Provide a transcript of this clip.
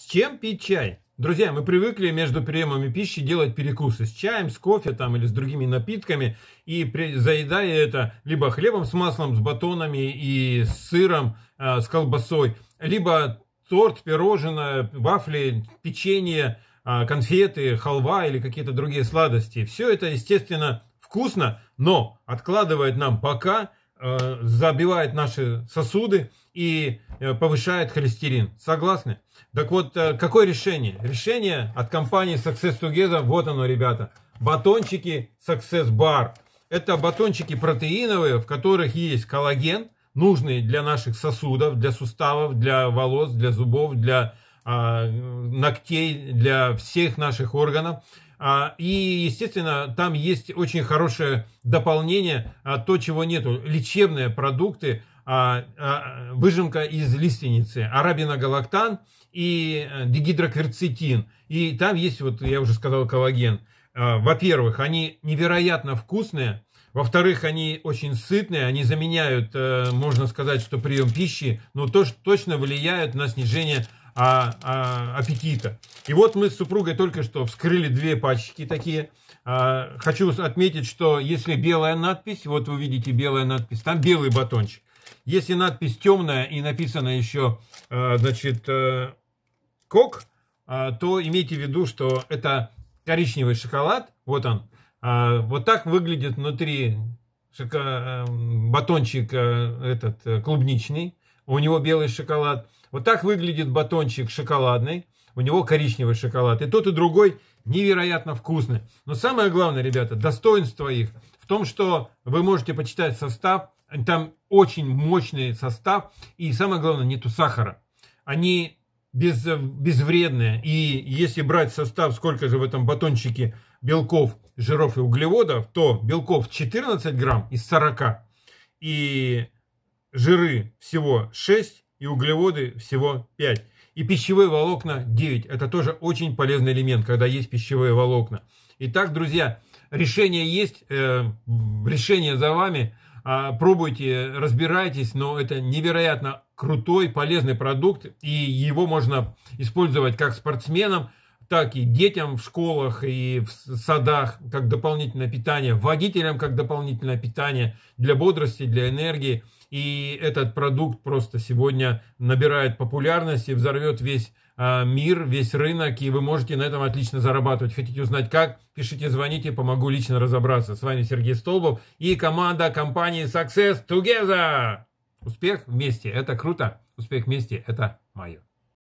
С чем пить чай? Друзья, мы привыкли между приемами пищи делать перекусы с чаем, с кофе там, или с другими напитками, и при, заедая это либо хлебом с маслом, с батонами и с сыром, э, с колбасой, либо торт, пирожное, вафли, печенье, э, конфеты, халва или какие-то другие сладости. Все это, естественно, вкусно, но откладывает нам пока – Э, забивает наши сосуды и э, повышает холестерин. Согласны? Так вот, э, какое решение? Решение от компании Success Together, вот оно, ребята. Батончики Success Bar. Это батончики протеиновые, в которых есть коллаген, нужный для наших сосудов, для суставов, для волос, для зубов, для а, ногтей, для всех наших органов. А, и, естественно, там есть очень хорошее дополнение, а, то, чего нету. Лечебные продукты, а, выжимка из лиственницы, арабиногалактан и э, дигидрокверцетин. И там есть, вот я уже сказал, коллаген. Во-первых, они невероятно вкусные, во-вторых, они очень сытные, они заменяют, э, можно сказать, что прием пищи, но тоже точно влияют на снижение а, а, аппетита. И вот мы с супругой только что вскрыли две пачки такие. А, хочу отметить, что если белая надпись, вот вы видите белая надпись, там белый батончик. Если надпись темная и написано еще, э, значит, э, кок, то имейте в виду, что это коричневый шоколад, вот он, а, вот так выглядит внутри шоко эм, батончик э, этот э, клубничный, у него белый шоколад. Вот так выглядит батончик шоколадный, у него коричневый шоколад. И тот, и другой невероятно вкусны. Но самое главное, ребята, достоинство их в том, что вы можете почитать состав. Там очень мощный состав. И самое главное, нету сахара. Они без, безвредная. И если брать состав, сколько же в этом батончике белков, жиров и углеводов, то белков 14 грамм из 40, и жиры всего 6, и углеводы всего 5. И пищевые волокна 9. Это тоже очень полезный элемент, когда есть пищевые волокна. Итак, друзья, решение есть, э, решение за вами – а, пробуйте, разбирайтесь, но это невероятно крутой, полезный продукт, и его можно использовать как спортсменам, так и детям в школах и в садах, как дополнительное питание, водителям как дополнительное питание для бодрости, для энергии. И этот продукт просто сегодня набирает популярность и взорвет весь а, мир, весь рынок, и вы можете на этом отлично зарабатывать. Хотите узнать как? Пишите, звоните, помогу лично разобраться. С вами Сергей Столбов и команда компании Success Together. Успех вместе – это круто. Успех вместе – это мое.